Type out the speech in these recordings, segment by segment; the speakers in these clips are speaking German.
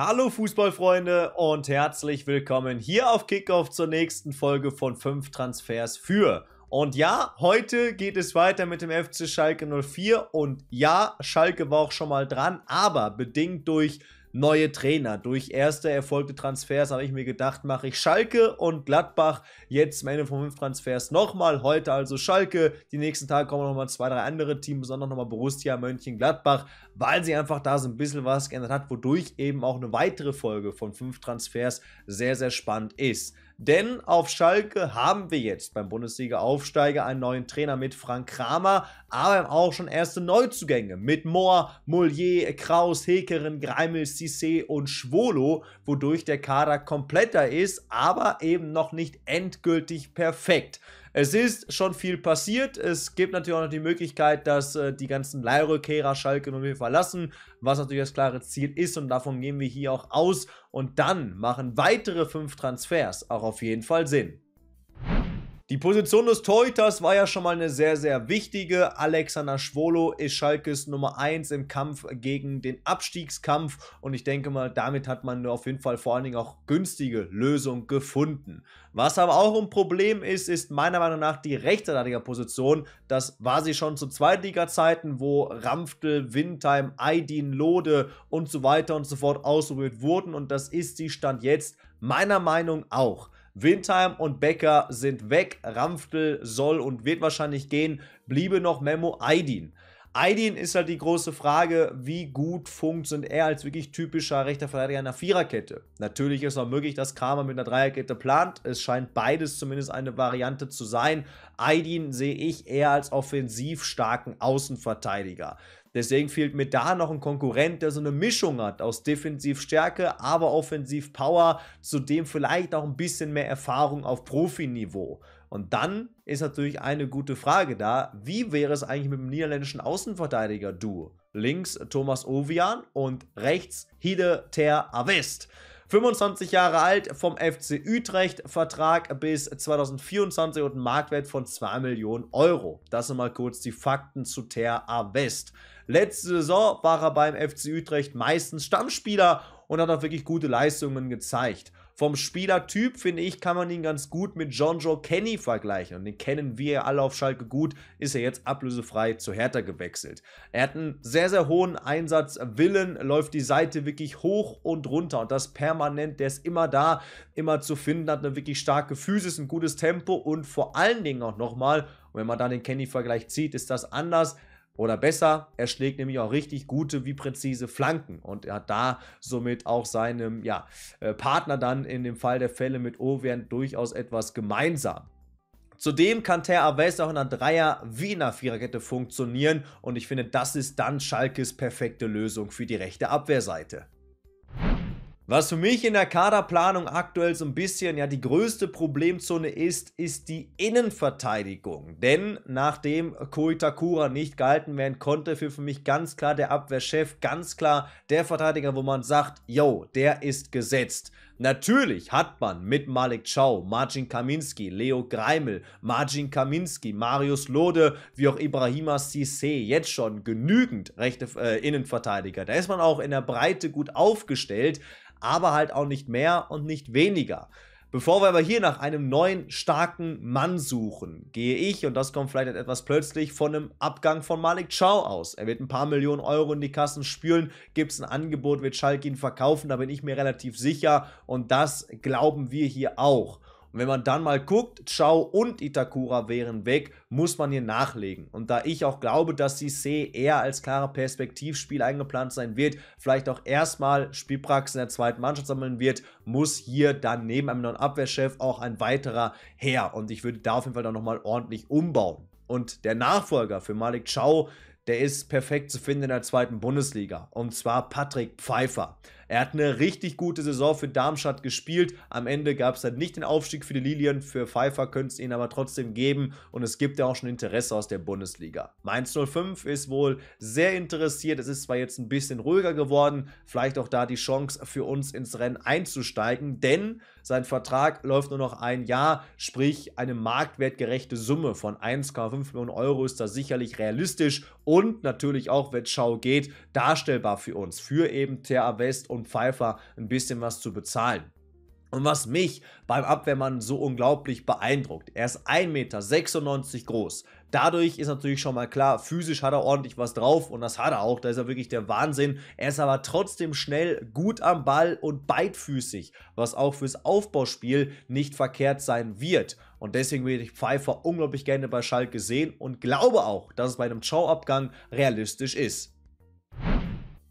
Hallo Fußballfreunde und herzlich willkommen hier auf Kickoff zur nächsten Folge von 5 Transfers für. Und ja, heute geht es weiter mit dem FC Schalke 04 und ja, Schalke war auch schon mal dran, aber bedingt durch neue Trainer. Durch erste erfolgte Transfers habe ich mir gedacht, mache ich Schalke und Gladbach jetzt am Ende von fünf Transfers nochmal. Heute also Schalke. Die nächsten Tage kommen nochmal zwei, drei andere Teams, besonders nochmal Borussia Mönchengladbach, weil sie einfach da so ein bisschen was geändert hat, wodurch eben auch eine weitere Folge von fünf Transfers sehr, sehr spannend ist. Denn auf Schalke haben wir jetzt beim Bundesliga-Aufsteiger einen neuen Trainer mit Frank Kramer, aber auch schon erste Neuzugänge mit Mohr, Moulier, Kraus, Hekeren, Greimel, Cissé und Schwolo, wodurch der Kader kompletter ist, aber eben noch nicht endgültig perfekt. Es ist schon viel passiert. Es gibt natürlich auch noch die Möglichkeit, dass äh, die ganzen Leihrekehrer Schalke 04 verlassen, was natürlich das klare Ziel ist und davon gehen wir hier auch aus. Und dann machen weitere fünf Transfers auch auf jeden Fall Sinn. Die Position des Torhüters war ja schon mal eine sehr, sehr wichtige. Alexander Schwolo ist Schalkes Nummer 1 im Kampf gegen den Abstiegskampf und ich denke mal, damit hat man auf jeden Fall vor allen Dingen auch günstige Lösung gefunden. Was aber auch ein Problem ist, ist meiner Meinung nach die Rechtsverteidigerposition. Das war sie schon zu Zweitliga-Zeiten, wo Ramftel, Windheim, Aidin, Lode und so weiter und so fort ausprobiert wurden und das ist sie Stand jetzt meiner Meinung auch. Windheim und Becker sind weg. Ramftel soll und wird wahrscheinlich gehen. Bliebe noch Memo Aidin. Aidin ist halt die große Frage, wie gut funktioniert er als wirklich typischer rechter Verteidiger einer Viererkette. Natürlich ist auch möglich, dass Kramer mit einer Dreierkette plant. Es scheint beides zumindest eine Variante zu sein. Aidin sehe ich eher als offensiv starken Außenverteidiger. Deswegen fehlt mir da noch ein Konkurrent, der so eine Mischung hat aus Defensivstärke, aber Offensivpower, zudem vielleicht auch ein bisschen mehr Erfahrung auf Profiniveau. Und dann ist natürlich eine gute Frage da, wie wäre es eigentlich mit dem niederländischen Außenverteidiger-Duo? Links Thomas Ovian und rechts Hide Ter Avest. 25 Jahre alt, vom FC Utrecht, Vertrag bis 2024 und ein Marktwert von 2 Millionen Euro. Das sind mal kurz die Fakten zu Ter West. Letzte Saison war er beim FC Utrecht meistens Stammspieler und hat auch wirklich gute Leistungen gezeigt vom Spielertyp, finde ich, kann man ihn ganz gut mit John Joe Kenny vergleichen. Und den kennen wir ja alle auf Schalke gut, ist er jetzt ablösefrei zu Hertha gewechselt. Er hat einen sehr, sehr hohen Einsatzwillen, läuft die Seite wirklich hoch und runter und das permanent. Der ist immer da, immer zu finden, hat eine wirklich starke Physis, ein gutes Tempo und vor allen Dingen auch nochmal, wenn man da den Kenny-Vergleich zieht, ist das anders oder besser, er schlägt nämlich auch richtig gute wie präzise Flanken und er hat da somit auch seinem ja, äh, Partner dann in dem Fall der Fälle mit Owen durchaus etwas gemeinsam. Zudem kann Ter Aves auch in einer Dreier- wie in einer Viererkette funktionieren und ich finde, das ist dann Schalkes perfekte Lösung für die rechte Abwehrseite. Was für mich in der Kaderplanung aktuell so ein bisschen ja die größte Problemzone ist, ist die Innenverteidigung. Denn nachdem Koitakura nicht gehalten werden konnte, für mich ganz klar der Abwehrchef, ganz klar der Verteidiger, wo man sagt, yo, der ist gesetzt. Natürlich hat man mit Malik Chow, Marcin Kaminski, Leo Greimel, Marcin Kaminski, Marius Lode, wie auch Ibrahima Cissé jetzt schon genügend rechte äh, Innenverteidiger. Da ist man auch in der Breite gut aufgestellt, aber halt auch nicht mehr und nicht weniger. Bevor wir aber hier nach einem neuen starken Mann suchen, gehe ich, und das kommt vielleicht etwas plötzlich, von einem Abgang von Malik Chow aus. Er wird ein paar Millionen Euro in die Kassen spülen, gibt es ein Angebot, wird Schalke ihn verkaufen, da bin ich mir relativ sicher und das glauben wir hier auch. Und wenn man dann mal guckt, Chao und Itakura wären weg, muss man hier nachlegen. Und da ich auch glaube, dass die C eher als klarer Perspektivspiel eingeplant sein wird, vielleicht auch erstmal Spielpraxis in der zweiten Mannschaft sammeln wird, muss hier dann neben einem neuen Abwehrchef auch ein weiterer her. Und ich würde da auf jeden Fall dann nochmal ordentlich umbauen. Und der Nachfolger für Malik Chao, der ist perfekt zu finden in der zweiten Bundesliga. Und zwar Patrick Pfeiffer. Er hat eine richtig gute Saison für Darmstadt gespielt. Am Ende gab es dann nicht den Aufstieg für die Lilien. Für Pfeiffer könnte es ihn aber trotzdem geben. Und es gibt ja auch schon Interesse aus der Bundesliga. Mainz 05 ist wohl sehr interessiert. Es ist zwar jetzt ein bisschen ruhiger geworden. Vielleicht auch da die Chance für uns ins Rennen einzusteigen. Denn sein Vertrag läuft nur noch ein Jahr. Sprich, eine marktwertgerechte Summe von 1,5 Millionen Euro ist da sicherlich realistisch. Und natürlich auch, wenn Schau geht, darstellbar für uns. Für eben TR West und und Pfeiffer ein bisschen was zu bezahlen. Und was mich beim Abwehrmann so unglaublich beeindruckt, er ist 1,96 Meter groß. Dadurch ist natürlich schon mal klar, physisch hat er ordentlich was drauf und das hat er auch, da ist er wirklich der Wahnsinn. Er ist aber trotzdem schnell, gut am Ball und beidfüßig, was auch fürs Aufbauspiel nicht verkehrt sein wird. Und deswegen will ich Pfeiffer unglaublich gerne bei Schalke sehen und glaube auch, dass es bei einem Schauabgang realistisch ist.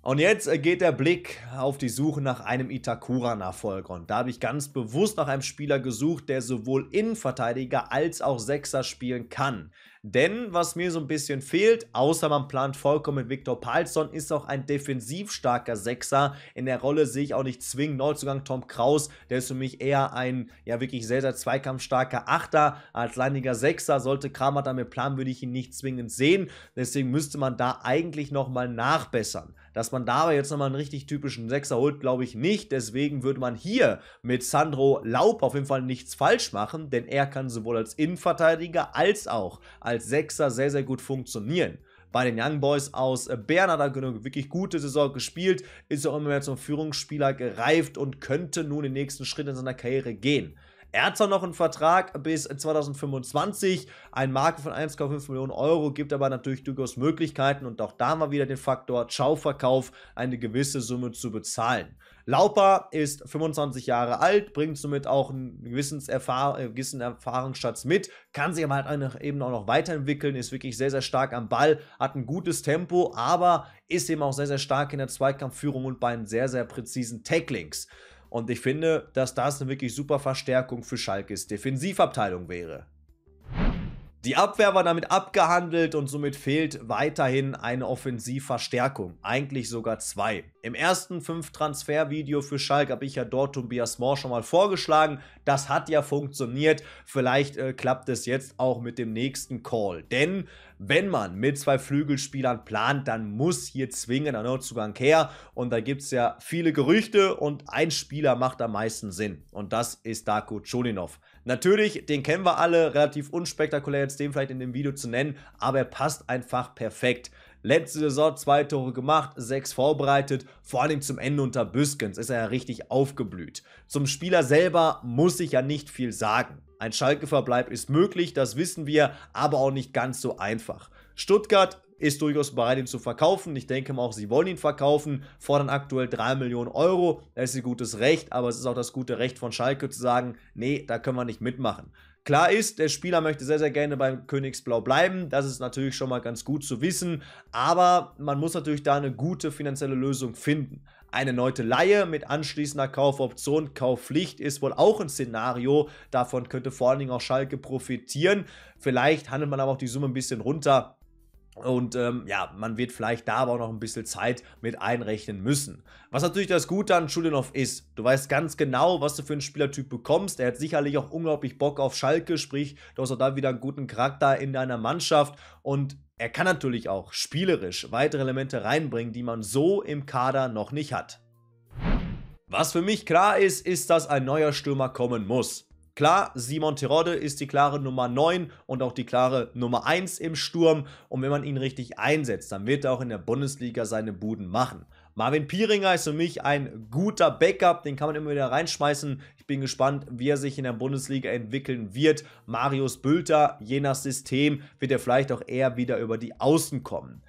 Und jetzt äh, geht der Blick auf die Suche nach einem Itakura-Nachfolger. Und da habe ich ganz bewusst nach einem Spieler gesucht, der sowohl Innenverteidiger als auch Sechser spielen kann. Denn was mir so ein bisschen fehlt, außer man plant vollkommen mit Viktor Palsson, ist auch ein defensiv starker Sechser. In der Rolle sehe ich auch nicht zwingend Neuzugang Tom Kraus. Der ist für mich eher ein, ja wirklich sehr, sehr zweikampfstarker Achter. Als leiniger Sechser sollte Kramer damit planen, würde ich ihn nicht zwingend sehen. Deswegen müsste man da eigentlich nochmal nachbessern. Dass man dabei jetzt nochmal einen richtig typischen Sechser holt, glaube ich nicht. Deswegen würde man hier mit Sandro Laub auf jeden Fall nichts falsch machen, denn er kann sowohl als Innenverteidiger als auch als Sechser sehr, sehr gut funktionieren bei den Young Boys aus Bern hat er eine wirklich gute Saison gespielt, ist auch immer mehr zum Führungsspieler gereift und könnte nun den nächsten Schritt in seiner Karriere gehen. Er hat zwar noch einen Vertrag bis 2025, ein Markt von 1,5 Millionen Euro, gibt aber natürlich durchaus Möglichkeiten und auch da mal wieder den Faktor Schauverkauf, eine gewisse Summe zu bezahlen. Lauper ist 25 Jahre alt, bringt somit auch einen gewissen, äh, Erfahrungsschatz mit, kann sich aber halt eben auch noch weiterentwickeln, ist wirklich sehr, sehr stark am Ball, hat ein gutes Tempo, aber ist eben auch sehr, sehr stark in der Zweikampfführung und bei einem sehr, sehr präzisen Tacklings. Und ich finde, dass das eine wirklich super Verstärkung für Schalkes Defensivabteilung wäre. Die Abwehr war damit abgehandelt und somit fehlt weiterhin eine Offensivverstärkung, eigentlich sogar zwei. Im ersten 5-Transfer-Video für Schalk habe ich ja dort Tobias Mohr schon mal vorgeschlagen. Das hat ja funktioniert. Vielleicht äh, klappt es jetzt auch mit dem nächsten Call. Denn wenn man mit zwei Flügelspielern plant, dann muss hier zwingend ein Notzugang her. Und da gibt es ja viele Gerüchte und ein Spieler macht am meisten Sinn. Und das ist Darko Cholinov. Natürlich, den kennen wir alle, relativ unspektakulär jetzt den vielleicht in dem Video zu nennen, aber er passt einfach perfekt. Letzte Saison zwei Tore gemacht, sechs vorbereitet, vor allem zum Ende unter Büskens ist er ja richtig aufgeblüht. Zum Spieler selber muss ich ja nicht viel sagen. Ein Schalke-Verbleib ist möglich, das wissen wir, aber auch nicht ganz so einfach. Stuttgart ist durchaus bereit, ihn zu verkaufen. Ich denke mal auch, sie wollen ihn verkaufen, fordern aktuell 3 Millionen Euro. Das ist ihr gutes Recht, aber es ist auch das gute Recht von Schalke zu sagen, nee, da können wir nicht mitmachen. Klar ist, der Spieler möchte sehr, sehr gerne beim Königsblau bleiben. Das ist natürlich schon mal ganz gut zu wissen. Aber man muss natürlich da eine gute finanzielle Lösung finden. Eine erneute Laie mit anschließender Kaufoption, Kaufpflicht ist wohl auch ein Szenario. Davon könnte vor allen Dingen auch Schalke profitieren. Vielleicht handelt man aber auch die Summe ein bisschen runter und ähm, ja, man wird vielleicht da aber auch noch ein bisschen Zeit mit einrechnen müssen. Was natürlich das Gute an Schulinov ist, du weißt ganz genau, was du für einen Spielertyp bekommst. Er hat sicherlich auch unglaublich Bock auf Schalke, sprich, du hast auch da wieder einen guten Charakter in deiner Mannschaft. Und er kann natürlich auch spielerisch weitere Elemente reinbringen, die man so im Kader noch nicht hat. Was für mich klar ist, ist, dass ein neuer Stürmer kommen muss. Klar, Simon Terodde ist die klare Nummer 9 und auch die klare Nummer 1 im Sturm. Und wenn man ihn richtig einsetzt, dann wird er auch in der Bundesliga seine Buden machen. Marvin Pieringer ist für mich ein guter Backup, den kann man immer wieder reinschmeißen. Ich bin gespannt, wie er sich in der Bundesliga entwickeln wird. Marius Bülter, je nach System, wird er vielleicht auch eher wieder über die Außen kommen.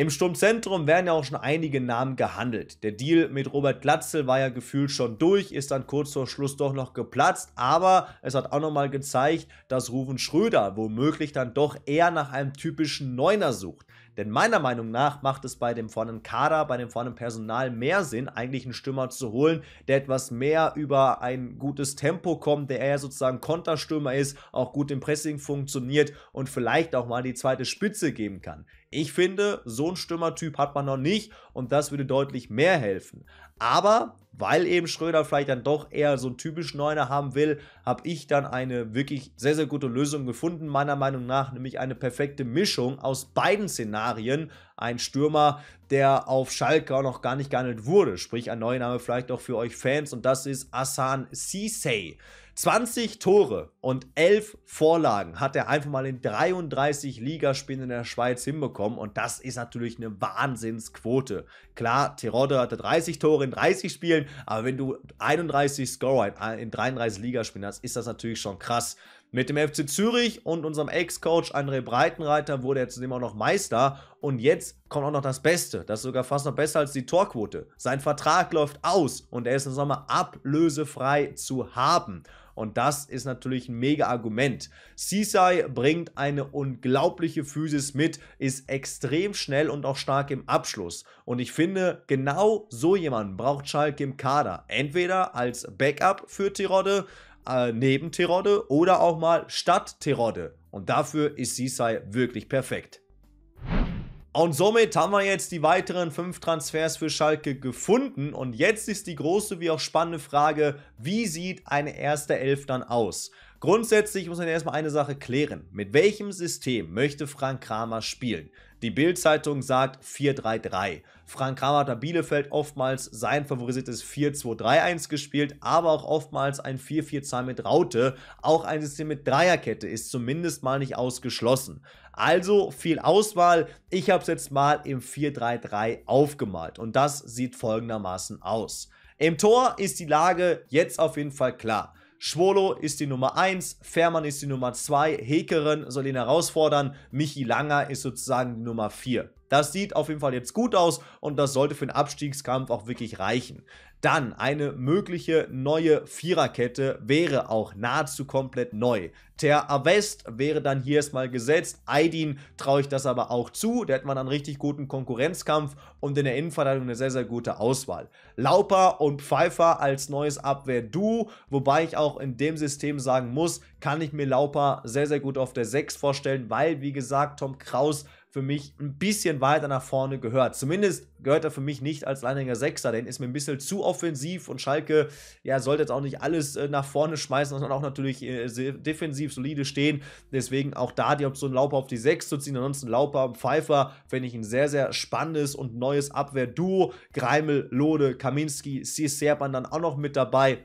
Im Sturmzentrum werden ja auch schon einige Namen gehandelt. Der Deal mit Robert Glatzel war ja gefühlt schon durch, ist dann kurz vor Schluss doch noch geplatzt, aber es hat auch nochmal gezeigt, dass Ruven Schröder womöglich dann doch eher nach einem typischen Neuner sucht. Denn meiner Meinung nach macht es bei dem vornen Kader, bei dem vornen Personal mehr Sinn, eigentlich einen Stürmer zu holen, der etwas mehr über ein gutes Tempo kommt, der eher sozusagen Konterstürmer ist, auch gut im Pressing funktioniert und vielleicht auch mal die zweite Spitze geben kann. Ich finde, so einen Stürmertyp hat man noch nicht und das würde deutlich mehr helfen. Aber weil eben Schröder vielleicht dann doch eher so einen typischen Neuner haben will, habe ich dann eine wirklich sehr, sehr gute Lösung gefunden, meiner Meinung nach, nämlich eine perfekte Mischung aus beiden Szenarien. Ein Stürmer, der auf Schalke auch noch gar nicht gehandelt wurde, sprich ein Neuname vielleicht auch für euch Fans und das ist Asan Sisei. 20 Tore und 11 Vorlagen hat er einfach mal in 33 Ligaspielen in der Schweiz hinbekommen und das ist natürlich eine Wahnsinnsquote. Klar, Tirode hatte 30 Tore in 30 Spielen, aber wenn du 31 Scorer in 33 äh, Ligaspielen hast, ist das natürlich schon krass. Mit dem FC Zürich und unserem Ex-Coach André Breitenreiter wurde er zudem auch noch Meister. Und jetzt kommt auch noch das Beste. Das ist sogar fast noch besser als die Torquote. Sein Vertrag läuft aus und er ist im Sommer ablösefrei zu haben. Und das ist natürlich ein mega Argument. Sisai bringt eine unglaubliche Physis mit, ist extrem schnell und auch stark im Abschluss. Und ich finde, genau so jemanden braucht Schalke im Kader. Entweder als Backup für Tirode, äh, neben Tirode oder auch mal statt Tirode. Und dafür ist Sisai wirklich perfekt. Und somit haben wir jetzt die weiteren fünf Transfers für Schalke gefunden. Und jetzt ist die große wie auch spannende Frage, wie sieht eine erste Elf dann aus? Grundsätzlich muss man erstmal eine Sache klären. Mit welchem System möchte Frank Kramer spielen? Die Bild-Zeitung sagt 4-3-3. Frank Kramer hat bei Bielefeld oftmals sein favorisiertes 4-2-3-1 gespielt, aber auch oftmals ein 4-4-2 mit Raute. Auch ein System mit Dreierkette ist zumindest mal nicht ausgeschlossen. Also viel Auswahl. Ich habe es jetzt mal im 4-3-3 aufgemalt und das sieht folgendermaßen aus. Im Tor ist die Lage jetzt auf jeden Fall klar. Schwolo ist die Nummer 1, Fährmann ist die Nummer 2, Hekeren soll ihn herausfordern, Michi Langer ist sozusagen die Nummer 4. Das sieht auf jeden Fall jetzt gut aus und das sollte für den Abstiegskampf auch wirklich reichen. Dann eine mögliche neue Viererkette wäre auch nahezu komplett neu. Ter Avest wäre dann hier erstmal gesetzt. Aydin traue ich das aber auch zu. Der hat man einen richtig guten Konkurrenzkampf und in der Innenverteidigung eine sehr, sehr gute Auswahl. Lauper und Pfeiffer als neues Abwehr-Duo, wobei ich auch in dem System sagen muss, kann ich mir Lauper sehr, sehr gut auf der 6 vorstellen, weil, wie gesagt, Tom Kraus für mich ein bisschen weiter nach vorne gehört. Zumindest gehört er für mich nicht als Leininger Sechser, denn ist mir ein bisschen zu offensiv und Schalke ja, sollte jetzt auch nicht alles äh, nach vorne schmeißen, sondern auch natürlich äh, defensiv solide stehen. Deswegen auch da die Option Lauper auf die Sechs zu ziehen. Ansonsten Lauper und Pfeiffer finde ich ein sehr, sehr spannendes und neues Abwehrduo. Greimel, Lode, Kaminski, Cicerban dann auch noch mit dabei.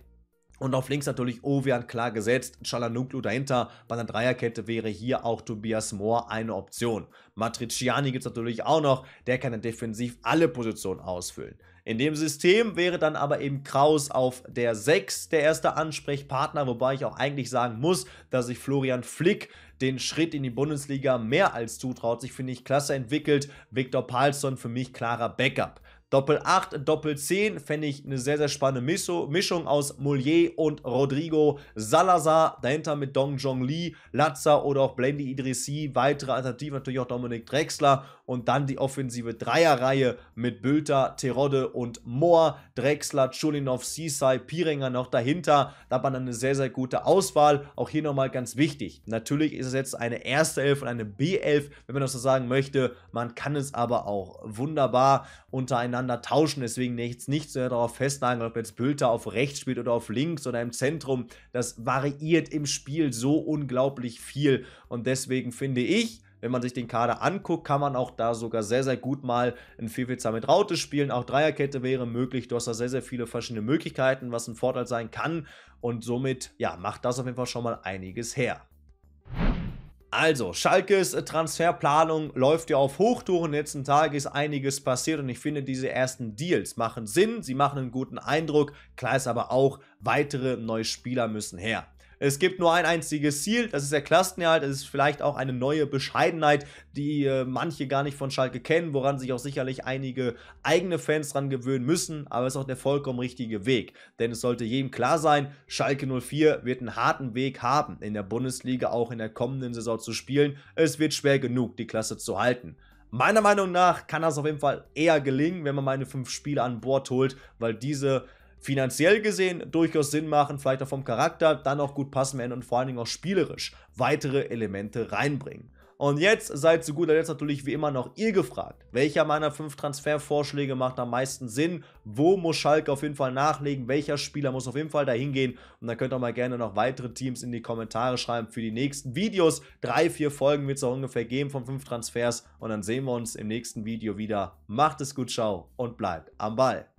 Und auf links natürlich Ovian klar gesetzt, Chalanoglu dahinter. Bei einer Dreierkette wäre hier auch Tobias Mohr eine Option. Matriciani gibt es natürlich auch noch, der kann dann defensiv alle Positionen ausfüllen. In dem System wäre dann aber eben Kraus auf der 6 der erste Ansprechpartner, wobei ich auch eigentlich sagen muss, dass sich Florian Flick den Schritt in die Bundesliga mehr als zutraut. Sich finde ich klasse entwickelt. Viktor Palsson für mich klarer Backup. Doppel 8, Doppel 10 fände ich eine sehr, sehr spannende Mischung aus Moulier und Rodrigo Salazar. Dahinter mit Dong Jong Lee, Latza oder auch Blendy Idrissi. Weitere Alternativen natürlich auch Dominik Drexler. Und dann die offensive Dreierreihe mit Bülter, Terodde und Mohr. Drexler, Chulinov, Seaside, Piringer noch dahinter. Da hat man eine sehr, sehr gute Auswahl. Auch hier nochmal ganz wichtig. Natürlich ist es jetzt eine erste Elf und eine B-Elf, wenn man das so sagen möchte. Man kann es aber auch wunderbar untereinander gegeneinander tauschen. Deswegen nicht nichts darauf festnageln, ob jetzt Bülter auf rechts spielt oder auf links oder im Zentrum. Das variiert im Spiel so unglaublich viel. Und deswegen finde ich, wenn man sich den Kader anguckt, kann man auch da sogar sehr, sehr gut mal ein 4 4 mit Raute spielen. Auch Dreierkette wäre möglich. Du hast da sehr, sehr viele verschiedene Möglichkeiten, was ein Vorteil sein kann. Und somit, ja, macht das auf jeden Fall schon mal einiges her. Also, Schalkes äh, Transferplanung läuft ja auf Hochtouren. Letzten Tage ist einiges passiert und ich finde, diese ersten Deals machen Sinn. Sie machen einen guten Eindruck. Klar ist aber auch, weitere neue Spieler müssen her. Es gibt nur ein einziges Ziel, das ist der Klassenerhalt. Es ist vielleicht auch eine neue Bescheidenheit, die äh, manche gar nicht von Schalke kennen, woran sich auch sicherlich einige eigene Fans dran gewöhnen müssen. Aber es ist auch der vollkommen richtige Weg. Denn es sollte jedem klar sein, Schalke 04 wird einen harten Weg haben, in der Bundesliga auch in der kommenden Saison zu spielen. Es wird schwer genug, die Klasse zu halten. Meiner Meinung nach kann das auf jeden Fall eher gelingen, wenn man meine fünf Spiele an Bord holt, weil diese finanziell gesehen durchaus Sinn machen, vielleicht auch vom Charakter, dann auch gut passen werden und vor allen Dingen auch spielerisch weitere Elemente reinbringen. Und jetzt seid zu guter Letzt natürlich wie immer noch ihr gefragt. Welcher meiner fünf Transfervorschläge macht am meisten Sinn? Wo muss Schalke auf jeden Fall nachlegen? Welcher Spieler muss auf jeden Fall dahin gehen? Und dann könnt ihr auch mal gerne noch weitere Teams in die Kommentare schreiben für die nächsten Videos. Drei, vier Folgen wird es auch ungefähr geben von fünf Transfers. Und dann sehen wir uns im nächsten Video wieder. Macht es gut, ciao und bleibt am Ball.